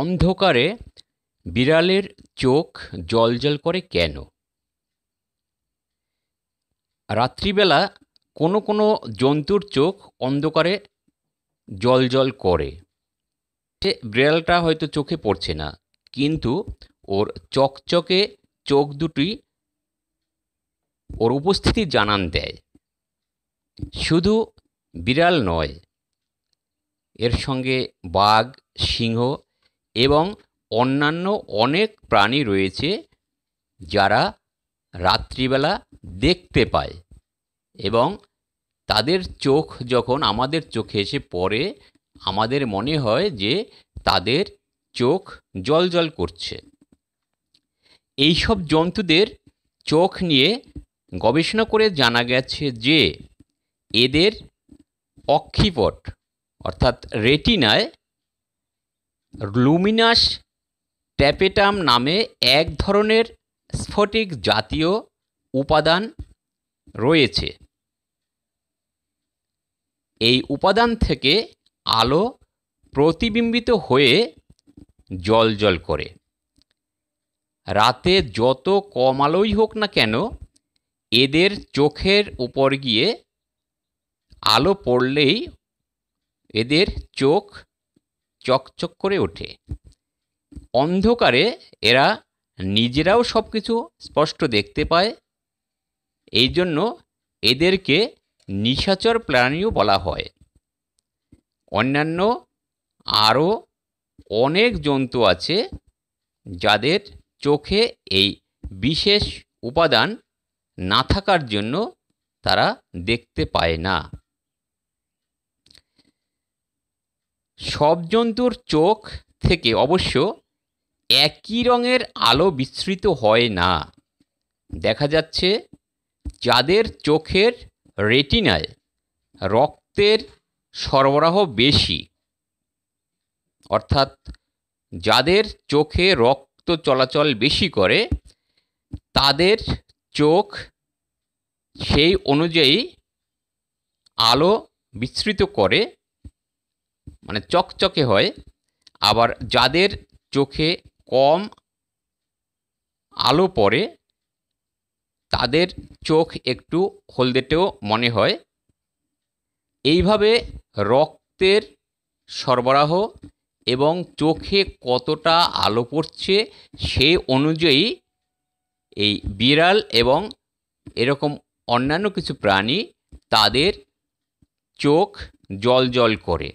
অন্ধকারে বিড়ালের চোখ জ্বলজ্বল করে কেন রাত্রিবেলা কোনো কোনো জন্তুর চোখ অন্ধকারে জ্বলজ্বল করে সে বিড়ালটা হয়তো চোখে পড়ছে না কিন্তু ওর চকচকে চোখ দুটি ওর উপস্থিতি জানান দেয় শুধু বিড়াল নয় এর সঙ্গে বাঘ সিংহ এবং অন্যান্য অনেক প্রাণী রয়েছে যারা রাত্রিবেলা দেখতে পায় এবং তাদের চোখ যখন আমাদের চোখে এসে পড়ে আমাদের মনে হয় যে তাদের চোখ জলজল করছে এইসব জন্তুদের চোখ নিয়ে গবেষণা করে জানা গেছে যে এদের অক্ষিপট অর্থাৎ রেটিনায় লুমিনাস ট্যাপেটাম নামে এক ধরনের স্ফটিক জাতীয় উপাদান রয়েছে এই উপাদান থেকে আলো প্রতিবিম্বিত হয়ে জল জল করে রাতে যত কম আলোই হোক না কেন এদের চোখের উপর গিয়ে আলো পড়লেই এদের চোখ চকচক করে ওঠে অন্ধকারে এরা নিজেরাও সব কিছু স্পষ্ট দেখতে পায় এই জন্য এদেরকে নিশাচর প্রাণীও বলা হয় অন্যান্য আরও অনেক জন্তু আছে যাদের চোখে এই বিশেষ উপাদান না থাকার জন্য তারা দেখতে পায় না সব জন্তুর চোখ থেকে অবশ্য একই রঙের আলো বিস্তৃত হয় না দেখা যাচ্ছে যাদের চোখের রেটিনায় রক্তের সরবরাহ বেশি অর্থাৎ যাদের চোখে রক্ত চলাচল বেশি করে তাদের চোখ সেই অনুযায়ী আলো বিস্তৃত করে মানে চকচকে হয় আবার যাদের চোখে কম আলো পড়ে তাদের চোখ একটু হলদেটেও মনে হয় এইভাবে রক্তের সরবরাহ এবং চোখে কতটা আলো পড়ছে সে অনুযায়ী এই বিড়াল এবং এরকম অন্যান্য কিছু প্রাণী তাদের চোখ জল জল করে